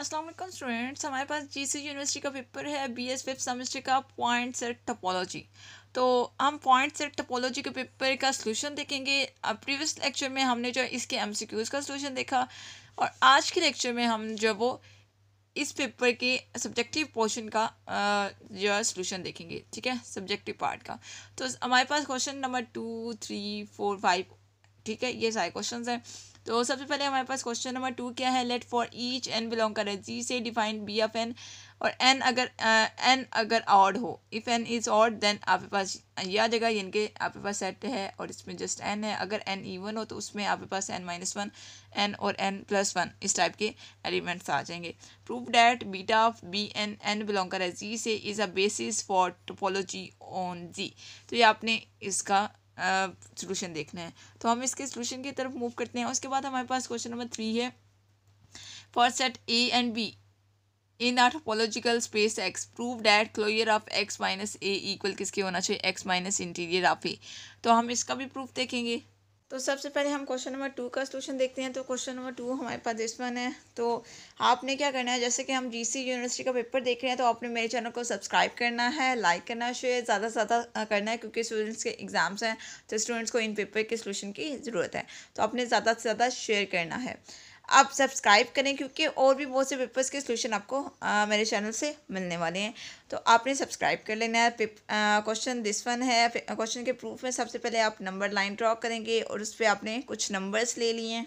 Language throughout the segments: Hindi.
असलम स्टूडेंट्स हमारे पास सी यूनिवर्सिटी का पेपर है बी एस फिफ्थ सेमेस्टर का पॉइंट सेट टपोलॉजी तो हम पॉइंट सेट टपोलॉजी के पेपर का सोल्यूशन देखेंगे अब प्रीवियस लेक्चर में हमने जो इसके क्यूज का सोलूशन देखा और आज के लेक्चर में हम जो वो इस पेपर के सब्जेक्टिव पोर्शन का जो है सोल्यूशन देखेंगे ठीक है सब्जेक्टिव पार्ट का तो हमारे पास question number two three four five ठीक है ये सारे क्वेश्चन हैं तो सबसे पहले हमारे पास क्वेश्चन नंबर टू क्या है let for each N belong करे जी से डिफाइंड बी एफ एन और एन अगर एन अगर ऑड हो if N is odd then आपके पास या जगह इनके आपके पास सेट है और इसमें जस्ट एन है अगर एन ईवन हो तो उसमें आपके पास एन माइनस वन एन और एन प्लस वन इस टाइप के एलिमेंट्स आ जाएंगे prove that beta of B N N belong करे जी से is a basis for topology on G तो ये आपने इसका सोल्यूशन देखना है तो हम इसके सोल्यूशन की तरफ मूव करते हैं उसके बाद हमारे पास क्वेश्चन नंबर थ्री है for set A and B in R topological space X prove that closure of X minus A equal किसके होना चाहिए X minus interior of A तो हम इसका भी प्रूफ देखेंगे तो सबसे पहले हम क्वेश्चन नंबर टू का सोल्यूशन देखते हैं तो क्वेश्चन नंबर टू हमारे पास दुश्मन है तो आपने क्या करना है जैसे कि हम जीसी यूनिवर्सिटी का पेपर देख रहे हैं तो आपने मेरे चैनल को सब्सक्राइब करना है लाइक करना शेयर ज़्यादा से ज़्यादा करना है क्योंकि स्टूडेंट्स के एग्जाम्स हैं तो स्टूडेंट्स को इन पेपर के सोल्यूशन की ज़रूरत है तो आपने ज़्यादा से ज़्यादा शेयर करना है आप सब्सक्राइब करें क्योंकि और भी बहुत से पेपर्स के सोल्यूशन आपको आ, मेरे चैनल से मिलने वाले हैं तो आपने सब्सक्राइब कर लेना है क्वेश्चन दिस वन है क्वेश्चन के प्रूफ में सबसे पहले आप नंबर लाइन ड्रॉ करेंगे और उस पर आपने कुछ नंबर्स ले लिए हैं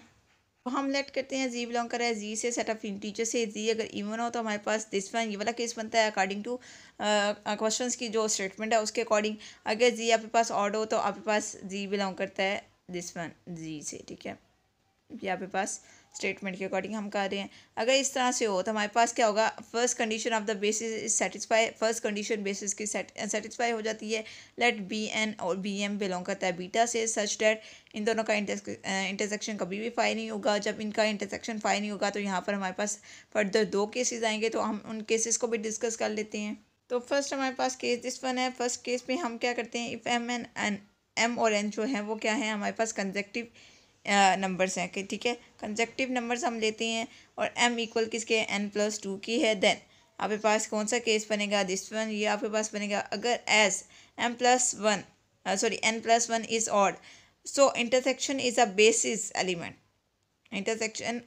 तो हम लेट करते हैं जी बिलोंग कर रहा है जी से सेट ऑफ इंटीजर से जी अगर इवन हो तो हमारे पास दिस वन ये वाला केस बनता है अकॉर्डिंग टू क्वेश्चन की जो स्टेटमेंट है उसके अकॉर्डिंग अगर जी आपके पास ऑड हो तो आपके पास जी बिलोंग करता है दिस वन जी से ठीक है आपके पास स्टेटमेंट के अकॉर्डिंग हम कर रहे हैं अगर इस तरह से हो तो हमारे पास क्या होगा first condition of the basis is satisfy first condition basis की सेटिस्फाई हो जाती है लेट बी एन और बी एम बिलोंग करता है बीटा से सच डेट इन दोनों का इंटरसेक्शन कभी भी फाई नहीं होगा जब इनका इंटरसेक्शन फाई नहीं होगा तो यहाँ पर हमारे पास फर्दर दो केसेज आएंगे तो हम उन केसेस को भी डिस्कस कर लेते हैं तो फर्स्ट हमारे पास केस दिस वन है फर्स्ट केस में हम क्या करते हैं if M N N M और एन जो है वो क्या है हमारे पास कंजेक्टिव नंबर्स हैं कि ठीक है कंजक्टिव नंबर्स हम लेते हैं और एम इक्वल किसके एन प्लस टू की है देन आपके पास कौन सा केस बनेगा दिस वन ये आपके पास बनेगा अगर S M plus one sorry N plus one is odd so intersection is a basis element intersection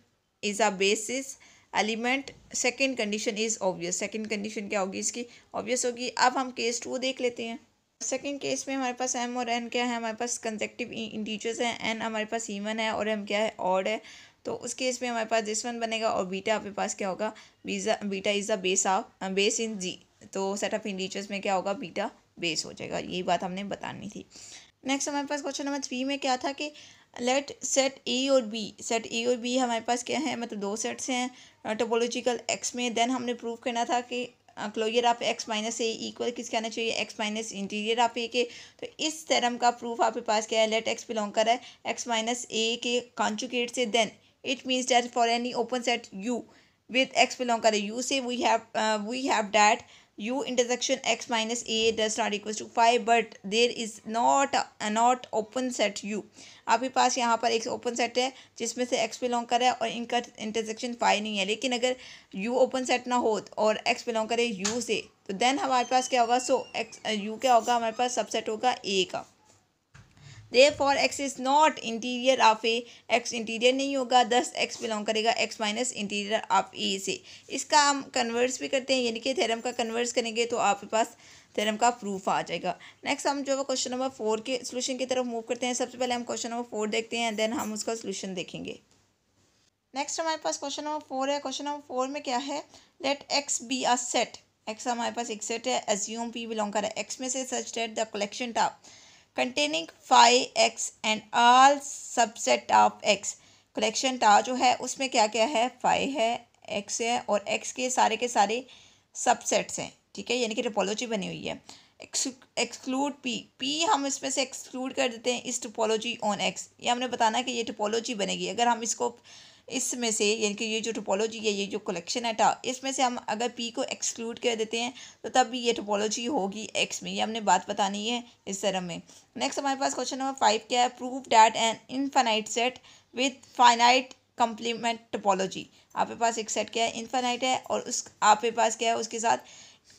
is a basis element second condition is obvious second condition क्या होगी इसकी ऑब्वियस होगी अब हम केस टू देख लेते हैं सेकेंड केस में हमारे पास एम और एन क्या है हमारे पास कंजेक्टिव इंटीजर्स हैं एन हमारे पास ईवन है और एम क्या है ऑड है तो उस केस में हमारे पास दिस वन बनेगा और बीटा आपके पास क्या होगा बीजा beta is the base of base in G तो सेट ऑफ इंटीजर्स में क्या होगा बीटा बेस हो जाएगा यही बात हमने बतानी थी नेक्स्ट हमारे पास क्वेश्चन नंबर थ्री में क्या था कि लेट सेट ए और बी सेट ए और बी हमारे पास क्या है मतलब दो सेट्स हैं टोपोलॉजिकल एक्स में देन हमने प्रूव करना था कि क्लोजर आप एक्स माइनस ए इक्वल किसके आना चाहिए एक्स माइनस इंटीरियर आप ए के तो इस थेरम का प्रूफ आपके पास क्या है लेट एक्स बिलोंग कर रहा है एक्स माइनस ए के कॉन्जुकेट से then it means that for any open set U with X belong कर यू से we have we have that u intersection x minus a does not equal to but but there is not not open set u आपके पास यहाँ पर एक ओपन सेट है जिसमें से x बिलोंग करे और इनका इंटरसेक्शन फाइव नहीं है लेकिन अगर u ओपन सेट ना हो और x बिलोंग करे u से तो देन हमारे पास क्या होगा सो so, x uh, u क्या होगा हमारे पास सबसेट होगा a का दे for X is not interior of A X interior नहीं होगा दस एक्स बिलोंग करेगा X minus interior of A से इसका हम कन्वर्स भी करते हैं यानी कि थेरम का कन्वर्स करेंगे तो आपके पास थेरम का प्रूफ आ जाएगा नेक्स्ट हम जो है क्वेश्चन नंबर फोर के सोल्यूशन की तरफ मूव करते हैं सबसे पहले हम क्वेश्चन नंबर फोर देखते हैं देन हम उसका सोल्यूशन देखेंगे नेक्स्ट हमारे पास क्वेश्चन नंबर फोर है क्वेश्चन नंबर फोर में क्या है let X be a set X हमारे पास एक सेट है एज्यूम पी बिलोंग कर रहा है एक्स में से such that the collection top containing five X and all subset of X collection टा जो है उसमें क्या क्या है फाइव है एक्स है और एक्स के सारे के सारे सबसेट्स हैं ठीक है यानी कि टोपोलॉजी बनी हुई है एक्सक्लूड पी पी हम इसमें से एक्सक्लूड कर देते हैं इस टोपोलॉजी ऑन एक्स ये हमने बताना कि ये टोपोलॉजी बनेगी अगर हम इसको इसमें से यानी कि ये जो टोपोलॉजी है ये जो कलेक्शन है टा इसमें से हम अगर पी को एक्सक्लूड कर देते हैं तो तब ये टोपोलॉजी होगी एक्स में ये हमने बात बतानी है इस तरह में नेक्स्ट हमारे पास क्वेश्चन नंबर फाइव क्या है prove that an infinite set with finite complement topology आपके पास एक सेट क्या है इनफाइनाइट है और उस आपके पास क्या है उसके साथ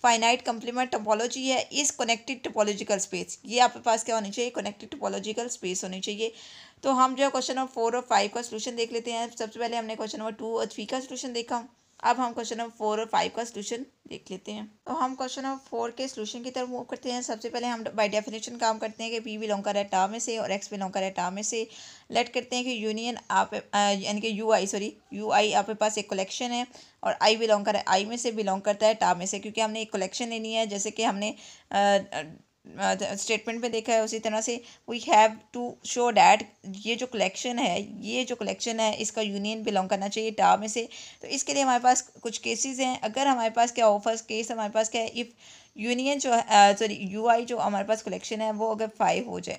फाइनाइट कम्प्लीमेंट टोपोलॉजी है इस कनेक्टेड टोपोलॉजिकल स्पेस ये आपके पास क्या होनी चाहिए कनेक्टेड टोपोलॉजिकल स्पेस होनी चाहिए तो हम जो है क्वेश्चन नंबर फोर और फाइव का सोल्यूशन देख लेते हैं सबसे पहले हमने क्वेश्चन नंबर टू और थ्री का सोल्यूशन देखा अब हम क्वेश्चन नंबर फोर और फाइव का सोल्यूशन देख लेते हैं तो हम क्वेश्चन नंबर फोर के सोल्यूशन की तरफ मूव करते हैं सबसे पहले हम बाय डेफिनेशन काम करते हैं कि पी बिलोंग कर रहा है टा में से और एक्स बिलोंग कर रहा है टा में से लेट करते हैं कि यूनियन आप यानी कि U I sorry U I आपके पास एक कलेक्शन है और आई बिलोंग कर रहा है आई में से बिलोंग करता है टा में से क्योंकि हमने एक कलेक्शन लेनी है जैसे कि हमने स्टेटमेंट में देखा है उसी तरह से we have to show that ये जो कलेक्शन है ये जो कलेक्शन है इसका यूनियन बिलोंग करना चाहिए टा में से तो इसके लिए हमारे पास कुछ केसेस हैं अगर हमारे पास क्या ऑफर्स केस हमारे पास क्या है इफ़ यूनियन जो सॉरी यू आई जो हमारे पास कलेक्शन है वो अगर फाइव हो जाए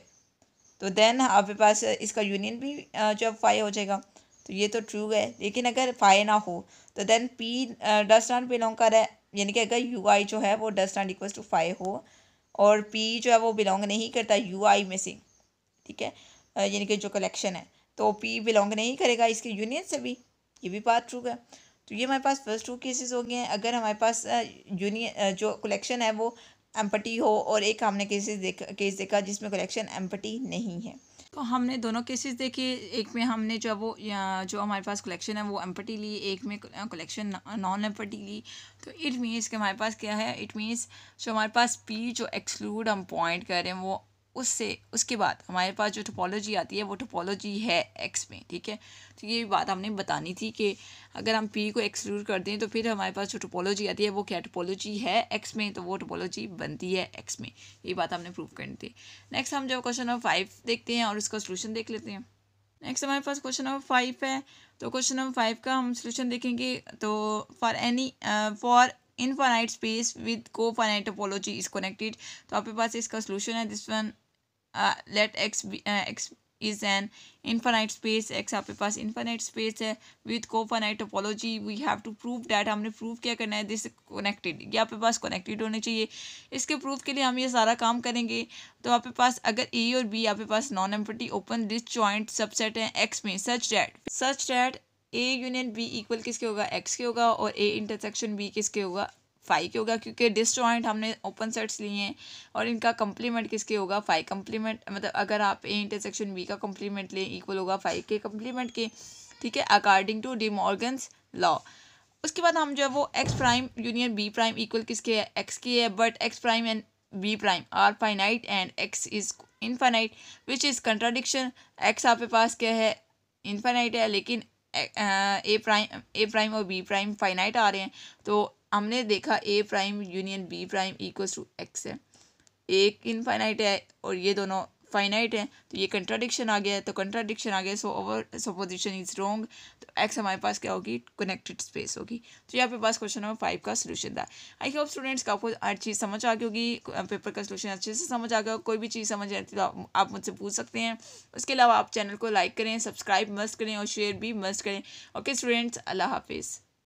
तो देन आपके पास इसका यूनियन भी जो फाइव हो जाएगा तो ये तो ट्रू है लेकिन अगर फाइव ना हो तो then P does not belong कर है यानी कि अगर यू आई जो है वो does not equals to five हो और पी जो है वो बिलोंग नहीं करता यू आई में से ठीक है यानी कि जो कलेक्शन है तो पी बिलोंग नहीं करेगा इसके यूनियन से भी ये भी बात ट्रू है तो ये हमारे पास फर्स्ट टू केसेस हो गए हैं अगर हमारे पास यूनियन जो कलेक्शन है वो एम्पटी हो और एक हमने केसेस देखा केस देखा जिसमें कलेक्शन एम्पटी नहीं है तो हमने दोनों केसेस देखे एक में हमने जो वो जो हमारे पास कलेक्शन है वो एम्पटी ली एक में कलेक्शन नॉन एम्पटी ली तो इट मीन्स कि हमारे पास क्या है इट मीन्स जो हमारे पास पी जो एक्सक्लूड हम पॉइंट कर रहे हैं वो उससे उसके बाद हमारे पास जो टोपोलॉजी आती है वो टोपोलॉजी है एक्स में ठीक है तो ये बात हमने बतानी थी कि अगर हम पी को एक्सक्लूड कर दें तो फिर हमारे पास जो टोपोलॉजी आती है वो क्या टोपोलॉजी है एक्स में तो वो टोपोलॉजी बनती है एक्स में ये बात हमने प्रूव करनी थी नेक्स्ट हम जो क्वेश्चन नंबर फाइव देखते हैं और उसका सोल्यूशन देख लेते हैं नेक्स्ट हमारे पास क्वेश्चन नंबर फाइव है तो क्वेश्चन नंबर फाइव का हम सोल्यूशन देखेंगे तो for any for infinite space with cofinite topology is connected तो आपके पास इसका सोल्यूशन है this one let X X is an infinite space X आपके पास इनफाइनाइट स्पेस है with cofinite topology we have to prove that हमने प्रूव क्या करना है दिस कनेक्टेड ये आपके पास कनेक्टेड होने चाहिए इसके प्रूफ के लिए हम ये सारा काम करेंगे तो आपके पास अगर ए और बी आपके पास non empty open disjoint subset है एक्स में such that such that A union B equal किसके होगा एक्स के होगा और ए इंटरसेक्शन बी किसके होगा फाइव के होगा क्योंकि डिस्जॉइंट हमने ओपन सेट्स लिए हैं और इनका कम्प्लीमेंट किसके होगा फाइव कंप्लीमेंट मतलब अगर आप ए इंटरसेक्शन बी का कम्प्लीमेंट लें इक्वल होगा फाइव के कम्प्लीमेंट के ठीक है according to De Morgan's law उसके बाद हम जो है वो X prime union B prime equal किसके है एक्स की है but X prime and B prime are finite and X is infinite which is contradiction X आपके पास क्या है इनफाइनाइट है लेकिन ए प्राइम ए प्राइम और बी प्राइम फाइनाइट आ रहे हैं तो हमने देखा A prime union B prime equals to X है एक इनफाइनाइट है और ये दोनों फाइनाइट है तो ये कंट्राडिक्शन आ गया है तो कंट्राडिक्शन आ गया so our supposition is wrong तो एक्स हमारे पास क्या होगी कनेक्टेड स्पेस होगी तो ये आपके पास क्वेश्चन नंबर फाइव का सोल्यूशन था आई होप स्टूडेंट्स का आपको हर चीज़ समझ आ गई होगी पेपर का सोल्यूशन अच्छे से समझ आ गया कोई भी चीज़ समझ आती तो आप मुझसे पूछ सकते हैं उसके अलावा आप चैनल को लाइक करें सब्सक्राइब मस्त करें और शेयर भी मस्त करें ओके स्टूडेंट्स अल्लाह हाफिज़